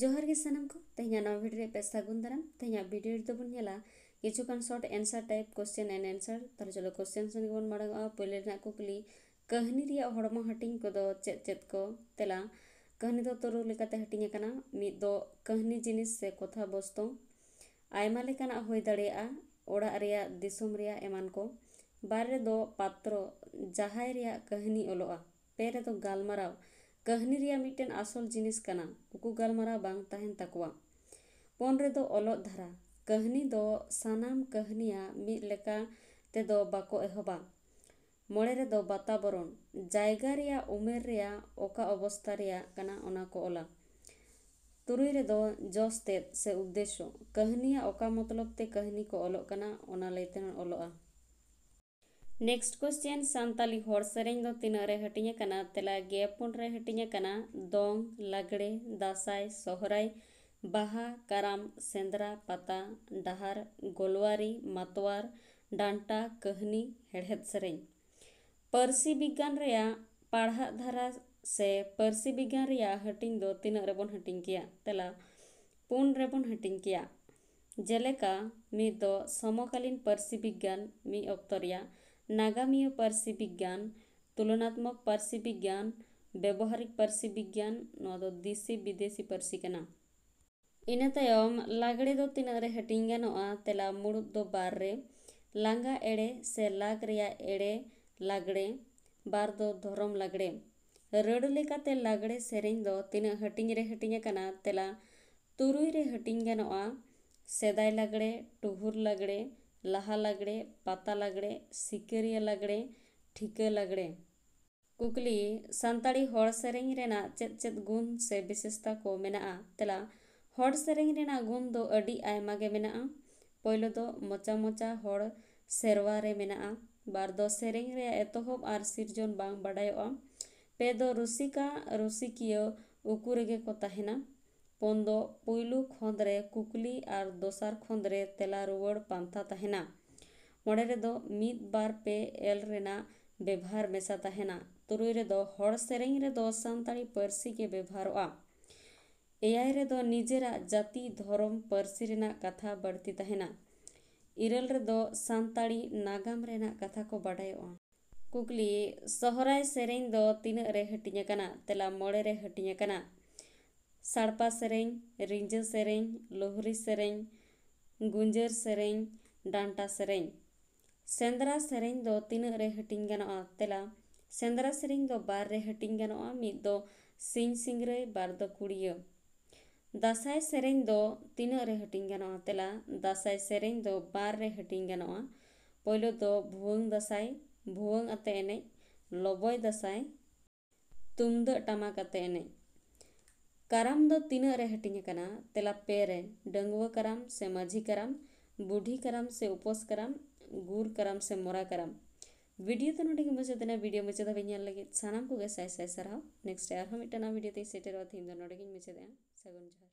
जोहर गे सनम को तेहना नवा भिडियो पे सगुन दाराम तेहना भिडियो बनला किचुकान short answer type question and answer तर चलो क्वेश्चन संगेबन माड़ा पैले कुकली कहानी हड़म हाटिंग चे चेत को तेला कहानी तो तरू लेकर हाटिंग मीद कहानी जिन से कथा बस्तु आयाकान हो दड़ा को बारे पत्र जहाँ कहानी ओलो पे गलमाराव ᱛᱟᱠᱚᱣᱟ ᱯᱚᱱ ᱨᱮᱫᱚ ᱚᱞᱚᱜ ᱫᱷᱟᱯ ᱫᱚ ᱵᱟᱝ ᱛᱟᱦᱮᱱ ᱛᱟᱠᱚᱣᱟ ᱠᱟᱹᱦᱱᱤ ᱨᱮᱭᱟᱜ ᱢᱤᱫᱴᱮᱱ ᱟᱥᱚᱞ ᱡᱤᱱᱤᱥ ᱠᱟᱱᱟ ᱩᱱᱠᱩ ᱜᱟᱞᱢᱟᱨᱟᱣ ᱵᱟᱝ ᱛᱟᱦᱮᱱ ᱛᱟᱠᱚᱣᱟ ᱯᱚᱱ ᱨᱮᱫᱚ ᱚᱞᱚᱜ ᱫᱷᱟᱨᱟ ᱠᱟᱹᱦᱱᱤ ᱫᱚ ᱥᱟᱱᱟᱢ ᱠᱟᱹᱦᱱᱤᱭᱟᱜ ᱢᱤᱫᱴᱮᱱ ᱟᱥᱚᱞ ᱡᱤᱱᱤᱥ ᱠᱟᱱᱟ ᱩᱱᱠᱩ ᱜᱟᱞᱢᱟᱨᱟᱣ ᱵᱟᱝ ᱛᱟᱦᱮᱱ ᱛᱟᱠᱚᱣᱟ ᱠᱟᱹᱦᱱᱤ ᱫᱚ ᱥᱟᱱᱟᱢ ᱠᱟᱹᱦᱱᱤᱭᱟᱜ ᱢᱤᱫ ᱞᱮᱠᱟ ᱛᱮᱫᱚ ᱵᱟᱝ ᱛᱟᱦᱮᱱ ᱛᱟᱠᱚᱣᱟ ᱯᱚᱱ ᱨᱮᱫᱚ ᱚᱞᱚᱜ ᱫᱷᱟᱨᱟ ᱠᱟᱹᱦᱱᱤ ᱫᱚ ᱥᱟᱱᱟᱢ ᱠᱟᱹᱦᱱᱤᱭᱟᱜ ᱢᱤᱫ ᱞᱮᱠᱟ ᱛᱮᱫᱚ ᱵᱟᱠᱚ ᱮᱦᱚᱵᱟ ᱢᱚᱬᱮ ᱨᱮᱫᱚ ᱵᱟᱛᱟᱵᱚᱨᱚᱱ ᱡᱟᱭᱜᱟ ᱨᱮᱭᱟᱜ ᱩᱢᱮᱨ ᱨᱮᱭᱟᱜ ᱚᱠᱟ ᱚᱵᱚᱥᱛᱷᱟ ᱨᱮᱭᱟᱜ ᱠᱟᱱᱟ ᱚᱱᱟ ᱠᱚ ᱚᱞᱟ ᱛᱩᱨᱩᱭ ᱨᱮᱫᱚ ᱵᱟᱛᱟᱵᱚᱨᱚᱱ ᱡᱟᱭᱜᱟ ᱨᱮᱭᱟᱜ ᱩᱢᱮᱨ ᱨᱮᱭᱟᱜ ᱚᱠᱟ ᱚᱵᱚᱥᱛᱷᱟ ᱨᱮᱭᱟᱜ ᱠᱟᱱᱟ ᱚᱱᱟ ᱠᱚ ᱚᱞᱟ ᱯᱩᱱ ᱨᱮᱫᱚ ᱵᱟᱛᱟᱵᱚᱨᱚᱱ ᱡᱟᱭᱜᱟ ᱨᱮᱭᱟᱜ ᱩᱢᱮᱨ ᱨᱮᱭᱟᱜ ᱚᱠᱟ ᱚᱵᱚᱥᱛᱷᱟ ᱨᱮᱭᱟᱜ ᱠᱟᱱᱟ ᱚᱱᱟ ᱠᱚ ᱚᱞᱟ ᱢᱚᱬᱮ ᱨᱮᱫᱚ ᱵᱟᱛᱟᱵᱚᱨᱚᱱ ᱡᱟᱭᱜᱟ ᱨᱮᱭᱟᱜ ᱩᱢᱮᱨ ᱨᱮᱭᱟᱜ ᱚᱠᱟ ᱚᱵᱚᱥᱛᱷᱟ ᱨᱮᱭᱟᱜ ᱠᱟᱱᱟ ᱚᱱᱟ ᱠᱚ ᱚᱞᱟ ᱛᱩᱨᱩᱭ ᱨᱮᱫᱚ ᱵᱟᱛᱟᱵᱚᱨᱚᱱ ᱡᱟᱭᱜᱟ ᱨᱮᱭᱟᱜ ᱩᱢᱮᱨ ᱨᱮᱭᱟᱜ ᱚᱠᱟ ᱚᱵᱚᱥᱛᱷᱟ ᱨᱮᱭᱟᱜ ᱠᱟᱱᱟ ᱚᱱᱟ ᱠᱚ ᱚᱞᱟ ᱢᱚᱬᱮ ᱨᱮᱫᱚ ᱵᱟᱛᱟᱵᱚᱨᱚᱱ ᱡᱟᱭᱜᱟ ᱨᱮᱭᱟᱜ ᱩᱢᱮᱨ ᱨᱮᱭᱟᱜ ᱚᱠᱟ ᱚᱵᱚᱥᱛᱷᱟ ᱨᱮᱭᱟᱜ ᱠᱟᱱᱟ ᱚᱱᱟ ᱠᱚ ᱚᱞᱟ नेक्स्ट क्वेश्चन सानी से सेरेंज दो तीना रे हटिंग तेला गेपुन रे हटिंग कना लगड़े दासाई सहर बहा कराम सेंद्रा पाता डहार गोलवारी मतवार डांटा कहनी हेड़हेद सेरेंज पर्सी विज्ञान पढ़ा धारा से पर्सी विज्ञान हटिंग तना तीना हटिंग तेला पुन रे हटिंग जेलेका समकालीन पर्सी विज्ञान मी अक्तरिया নাগামীয় পার্সি বিজ্ঞান तुलनात्मक पारसी विज्ञान व्यवहारिक पारसी विज्ञान ᱱᱚᱣᱟ ᱫᱚ ᱫᱤᱥᱤ ᱵᱤᱫᱮᱥᱤ ᱯᱟᱹᱨᱥᱤ ᱠᱟᱱᱟ ᱤᱱᱟᱹ ᱛᱟᱭᱚᱢ ᱞᱟᱜᱽᱲᱮ ᱫᱚ ᱛᱤᱱᱟᱹᱜ ᱨᱮ ᱦᱟᱹᱴᱤᱧ ᱜᱟᱱᱚᱜᱼᱟ ᱛᱮᱞᱟ ᱢᱩᱲᱩᱫ ᱫᱚ ᱵᱟᱨ ᱨᱮ ᱞᱟᱸᱜᱟ ᱮᱲᱮ ᱥᱮ ᱞᱟᱜᱽ ᱨᱮᱭᱟᱜ ᱮᱲᱮ ᱞᱟᱜᱽᱲᱮ ᱵᱟᱨ ᱫᱚ ᱫᱷᱚᱨᱚᱢ ᱞᱟᱜᱽᱲᱮ ᱨᱟᱹᱲ ᱞᱮᱠᱟᱛᱮ ᱞᱟᱜᱽᱲᱮ ᱥᱮᱨᱮᱧ ᱫᱚ ᱛᱤᱱᱟᱹᱜ ᱦᱟᱹᱴᱤᱧ ᱨᱮ ᱦᱟᱹᱴᱤᱧ ᱟᱠᱟᱱᱟ ᱛᱮᱞᱟ ᱛᱩᱨᱩᱭ ᱨᱮ ᱦᱟᱹᱴᱤᱧ ᱜᱟᱱᱚᱜᱼᱟ ᱥᱮᱫᱟᱭ ᱞᱟᱜᱽᱲᱮ ᱴᱩᱦᱩᱨ ᱞᱟᱜᱽᱲᱮ लहा लगड़े पाता लगड़े सिकरिया लगड़े ठिका लगड़े कुकली सानी से चेत चेत गुण से विशेषता को तेला गुण दो पोलो दो मचा मचा हर से मे बार से एतहब और सिरजन बाडा पे दो रुसिका रुसिकिया उकूरगे को तहना ᱯᱚᱱ ᱫᱚ ᱯᱩᱭᱞᱩ ᱠᱷᱚᱸᱫᱽ ᱨᱮ ᱠᱩᱠᱞᱤ ᱟᱨ ᱫᱚᱥᱟᱨ ᱠᱷᱚᱸᱫᱽ ᱨᱮ ᱛᱮᱞᱟ ᱨᱩᱣᱟᱹᱲ ᱯᱟᱱᱛᱷᱟ ᱛᱟᱦᱮᱱᱟ ᱢᱚᱬᱮ ᱨᱮᱫᱚ ᱢᱤᱫ ᱵᱟᱨ ᱯᱮ ᱮᱞ ᱨᱮᱱᱟᱜ ᱵᱮᱵᱷᱟᱨ ᱢᱮᱥᱟ ᱛᱟᱦᱮᱱᱟ ᱛᱩᱨᱩᱭ ᱨᱮᱫᱚ ᱦᱚᱲ ᱥᱮᱨᱮᱧ ᱨᱮᱫᱚ ᱥᱟᱱᱛᱟᱲᱤ ᱯᱟᱹᱨᱥᱤ ᱜᱮ ᱵᱮᱵᱷᱟᱨᱚᱜᱼᱟ ᱮᱭᱟᱭ ᱨᱮᱫᱚ ᱱᱤᱡᱮᱨᱟᱜ ᱡᱟᱹᱛᱤ ᱫᱷᱚᱨᱚᱢ ᱯᱟᱹᱨᱥᱤ ᱨᱮᱱᱟᱜ ᱠᱟᱛᱷᱟ ᱵᱟᱹᱲᱛᱤ ᱛᱟᱦᱮᱱᱟ ᱤᱨᱟᱹᱞ ᱨᱮᱫᱚ ᱥᱟᱱᱛᱟᱲᱤ ᱱᱟᱜᱟᱢ ᱨᱮᱱᱟᱜ ᱠᱟᱛᱷᱟ ᱠᱚ ᱵᱟᱰᱟᱭᱚᱜᱼᱟ ᱠᱩᱠᱞᱤ ᱥᱚᱦᱨᱟᱭ ᱥᱮᱨᱮᱧ ᱫᱚ ᱛᱤᱱᱟᱹᱜ ᱨᱮ ᱦᱟᱹᱴᱤᱧ ᱟᱠᱟᱱᱟ ᱛᱮᱞᱟ ᱢᱚᱬᱮ ᱨᱮ ᱦᱟᱹᱴᱤᱧ ᱟᱠᱟᱱᱟ ᱥᱟᱲᱯᱟ ᱥᱮᱨᱮᱧ ᱨᱤᱸᱡᱷᱟᱹ ᱥᱮᱨᱮᱧ ᱞᱩᱦᱨᱤ ᱥᱮᱨᱮᱧ ᱜᱩᱸᱡᱟᱹᱨ ᱥᱮᱨᱮᱧ ᱰᱟᱱᱴᱟ ᱥᱮᱨᱮᱧ ᱥᱮᱸᱫᱽᱨᱟ ᱥᱮᱨᱮᱧ ᱫᱚ ᱛᱤᱱᱟᱹᱜ ᱨᱮ ᱦᱟᱹᱴᱤᱧ ᱜᱟᱱᱚᱜᱼᱟ ᱛᱮᱞᱟ ᱥᱮᱸᱫᱽᱨᱟ ᱥᱮᱨᱮᱧ ᱫᱚ ᱵᱟᱨ ᱨᱮ ᱦᱟᱹᱴᱤᱧ ᱜᱟᱱᱚᱜᱼᱟ ᱢᱤᱫ ᱫᱚ ᱥᱤᱧ ᱥᱤᱝᱨᱟᱹᱭ ᱵᱟᱨ ᱫᱚ ᱠᱩᱲᱤᱭᱟᱹ ᱫᱟᱸᱥᱟᱭ ᱥᱮᱨᱮᱧ ᱫᱚ ᱛᱤᱱᱟᱹᱜ ᱨᱮ ᱦᱟᱹᱴᱤᱧ ᱜᱟᱱᱚᱜᱼᱟ ᱛᱮᱞᱟ ᱫᱟᱸᱥᱟᱭ ᱥᱮᱨᱮᱧ ᱫᱚ ᱵᱟᱨ ᱨᱮ ᱦᱟᱹᱴᱤᱧ ᱜᱟᱱᱚᱜᱼᱟ ᱯᱳᱭᱞᱳ ᱫᱚ ᱵᱷᱩᱣᱟᱹᱝ ᱫᱟᱸᱥᱟᱭ ᱵᱷᱩᱣᱟᱹᱝ ᱟᱛᱮ ᱮᱱᱮᱡ ᱞᱚᱵᱚᱭ ᱫᱟᱸᱥᱟᱭ ᱛᱩᱢᱫᱟᱹᱜ ᱴᱟᱢᱟᱠ ᱟᱛᱮ ᱮᱱᱮᱡ कराम ᱫᱚ ᱛᱤᱱᱟᱹᱜ ᱨᱮ ᱦᱟᱹᱴᱤᱧ ᱟᱠᱟᱱᱟ ᱛᱮᱞᱟ ᱯᱮ ᱨᱮ कराम ᱠᱟᱨᱟᱢ ᱥᱮ ᱢᱟᱹᱡᱷᱤ ᱠᱟᱨᱟᱢ बूढ़ी से उपवास कराम गुर कराम से मोरा कराम वीडियो तो नोटिंग मुझे वीडियो मुझे लगे सामान को सारा नेक्स्ट आर मिट्टन वीडियो तेज सेटेर नोटिंग मुझे सगुन जोहर